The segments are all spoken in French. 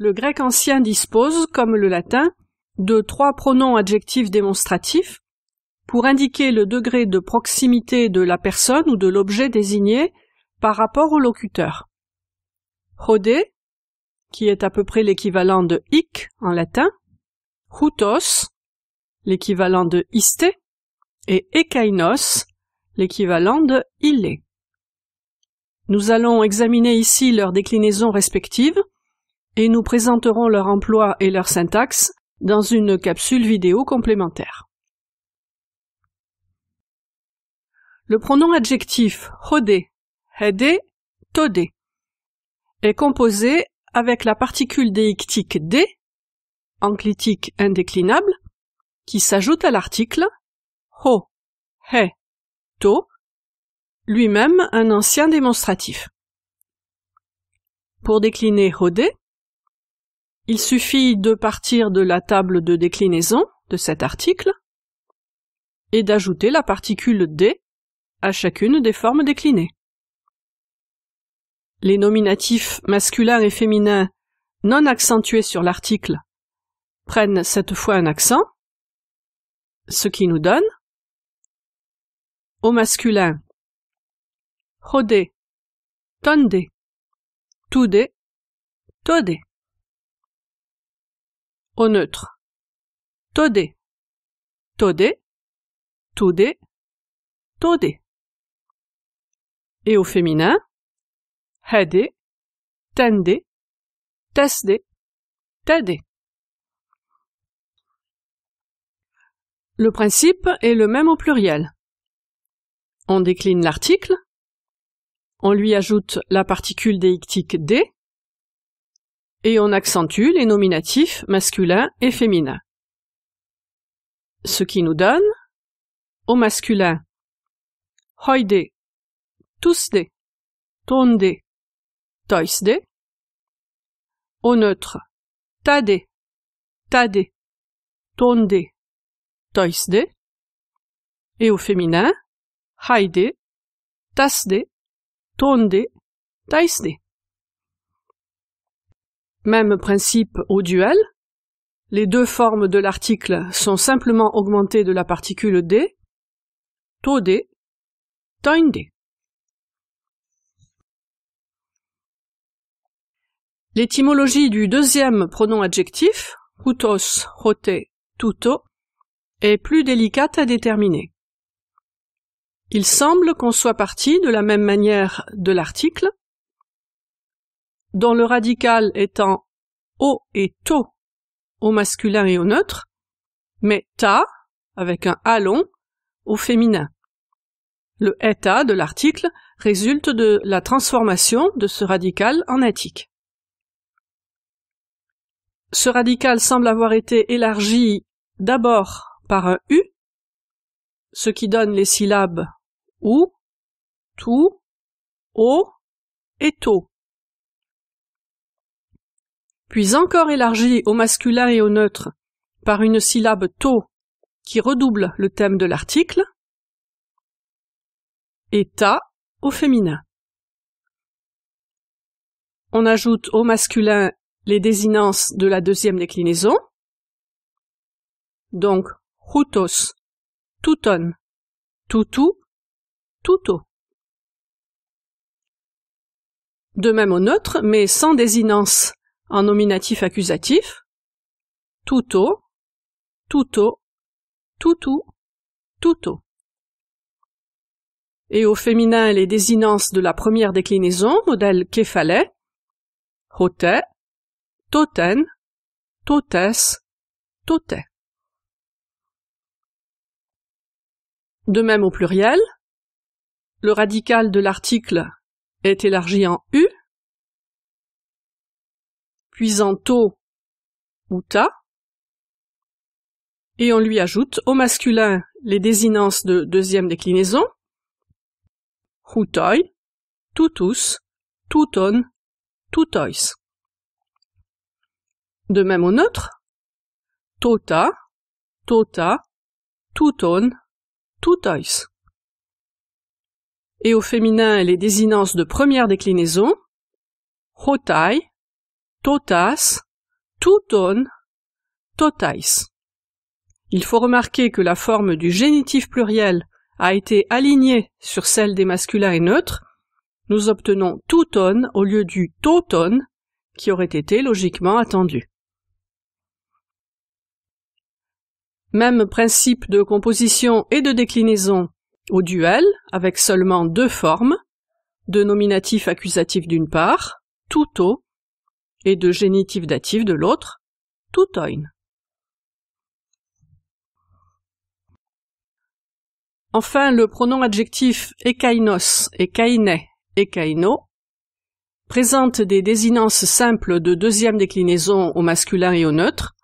Le grec ancien dispose, comme le latin, de trois pronoms adjectifs démonstratifs pour indiquer le degré de proximité de la personne ou de l'objet désigné par rapport au locuteur. Hodé, qui est à peu près l'équivalent de hic en latin, houtos, l'équivalent de iste, et ekainos, l'équivalent de illé. Nous allons examiner ici leurs déclinaisons respectives et nous présenterons leur emploi et leur syntaxe dans une capsule vidéo complémentaire. Le pronom adjectif hodé, hédé, todé est composé avec la particule déictique dé, enclitique indéclinable, qui s'ajoute à l'article ho, he, to, lui-même un ancien démonstratif. Pour décliner hodé, il suffit de partir de la table de déclinaison de cet article et d'ajouter la particule D à chacune des formes déclinées. Les nominatifs masculins et féminins non accentués sur l'article prennent cette fois un accent, ce qui nous donne au masculin hodé, Tonde, Tude, Tode au neutre. Todé, todé, todé, todé. Et au féminin, hadé, Tendé. tasdé, tadé. Le principe est le même au pluriel. On décline l'article, on lui ajoute la particule déictique d, et on accentue les nominatifs masculins et féminins. Ce qui nous donne au masculin hoide, tousde, tonde, toisde, au neutre tade, tade, tonde, toisde, et au féminin haide, tasde, tonde, taisde. Même principe au duel. Les deux formes de l'article sont simplement augmentées de la particule D, TO D, L'étymologie du deuxième pronom adjectif, houtos, rote, tuto, est plus délicate à déterminer. Il semble qu'on soit parti de la même manière de l'article, dont le radical étant o et to au masculin et au neutre, mais ta avec un a long au féminin. Le eta de l'article résulte de la transformation de ce radical en attique. Ce radical semble avoir été élargi d'abord par un u, ce qui donne les syllabes ou, tout, o et to puis encore élargi au masculin et au neutre par une syllabe to qui redouble le thème de l'article, et ta au féminin. On ajoute au masculin les désinences de la deuxième déclinaison, donc tout touton, toutou, touto. De même au neutre, mais sans désinence en nominatif accusatif, tuto, tuto, TUTU, tuto. Et au féminin, les désinences de la première déclinaison, modèle kefale, hotet, toten, totes, totet. De même au pluriel, le radical de l'article est élargi en U, puis en ou ta, et on lui ajoute au masculin les désinences de deuxième déclinaison, tout tutus, tuton, tutois. De même au neutre, tota, tota, tuton, tutois. Et au féminin les désinences de première déclinaison, hotai, totas, touton, totais. Il faut remarquer que la forme du génitif pluriel a été alignée sur celle des masculins et neutres. Nous obtenons touton au lieu du toton qui aurait été logiquement attendu. Même principe de composition et de déclinaison au duel avec seulement deux formes, de nominatif accusatif d'une part, tuto et de génitif datif de l'autre, toutoin. Enfin, le pronom adjectif ekainos, ekaine, ekaino présente des désinences simples de deuxième déclinaison au masculin et au neutre,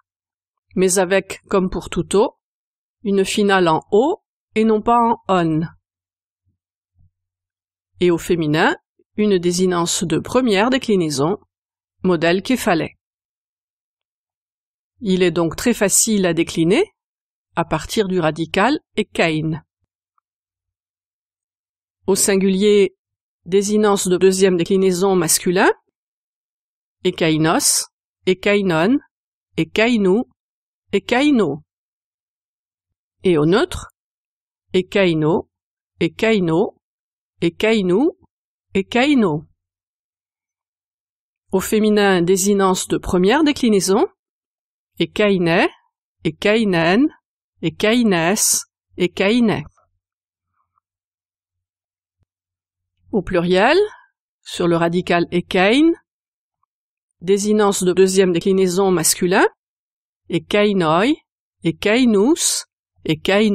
mais avec, comme pour O, une finale en o et non pas en on. Et au féminin, une désinence de première déclinaison modèle fallait. Il est donc très facile à décliner à partir du radical écaïne. Au singulier, désinence de deuxième déclinaison masculin, écaïnos, écaïnon, écaïnou, écaïno. Et au neutre, écaïno, écaïno, écaïnou, écaïno au féminin désinence de première déclinaison, et kainé, et kainen, et et Au pluriel, sur le radical écaïne, désinence de deuxième déclinaison masculin, et kainoi, et kainous, et et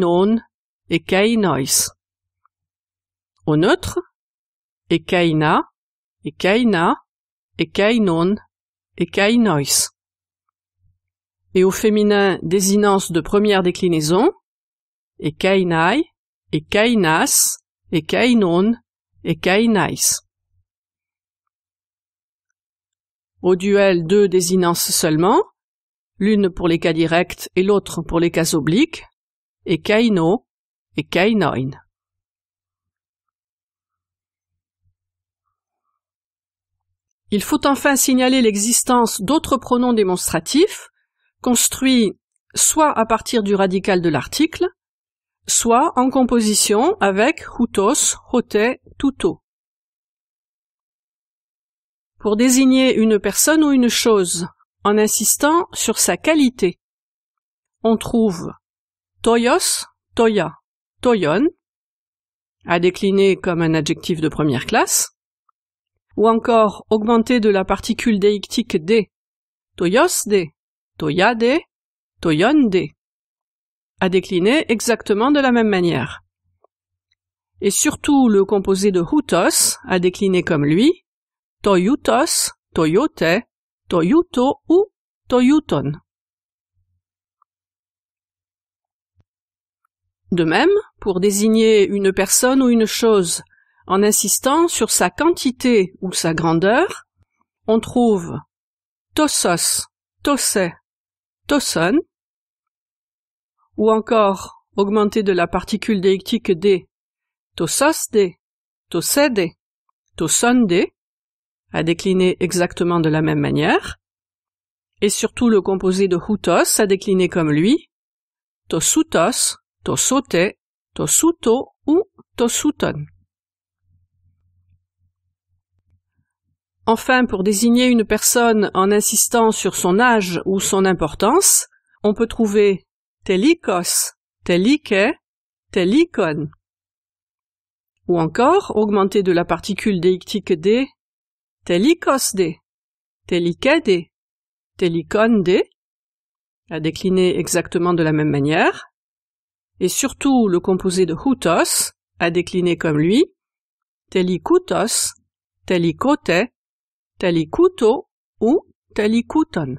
Au neutre, et kaina, et et kainon Et au féminin désinence de première déclinaison, et et et kainon et kainais Au duel deux désinences seulement, l'une pour les cas directs et l'autre pour les cas obliques, et et kainoin. Il faut enfin signaler l'existence d'autres pronoms démonstratifs construits soit à partir du radical de l'article, soit en composition avec houtos, hote, tuto. Pour désigner une personne ou une chose en insistant sur sa qualité, on trouve toyos, toya, toyon, à décliner comme un adjectif de première classe, ou encore augmenté de la particule déictique dé, de, toyade, de, à décliner exactement de la même manière. Et surtout le composé de hutos, à décliner comme lui, toyutos, toyote, toyuto ou toyuton. De même, pour désigner une personne ou une chose en insistant sur sa quantité ou sa grandeur, on trouve tossos, tossé, tosson, ou encore augmenté de la particule déictique d, tossos d, tossé d, tosson à décliner exactement de la même manière, et surtout le composé de houtos à décliner comme lui, tosutos, tosote, tosuto ou tosuton. Enfin, pour désigner une personne en insistant sur son âge ou son importance, on peut trouver telikos, telike, telikon. Ou encore, augmenter de la particule déictique d, telikos de, telike dé, telikon à décliner exactement de la même manière. Et surtout, le composé de houtos, à décliner comme lui, telikoutos, talikuto ou talikuton.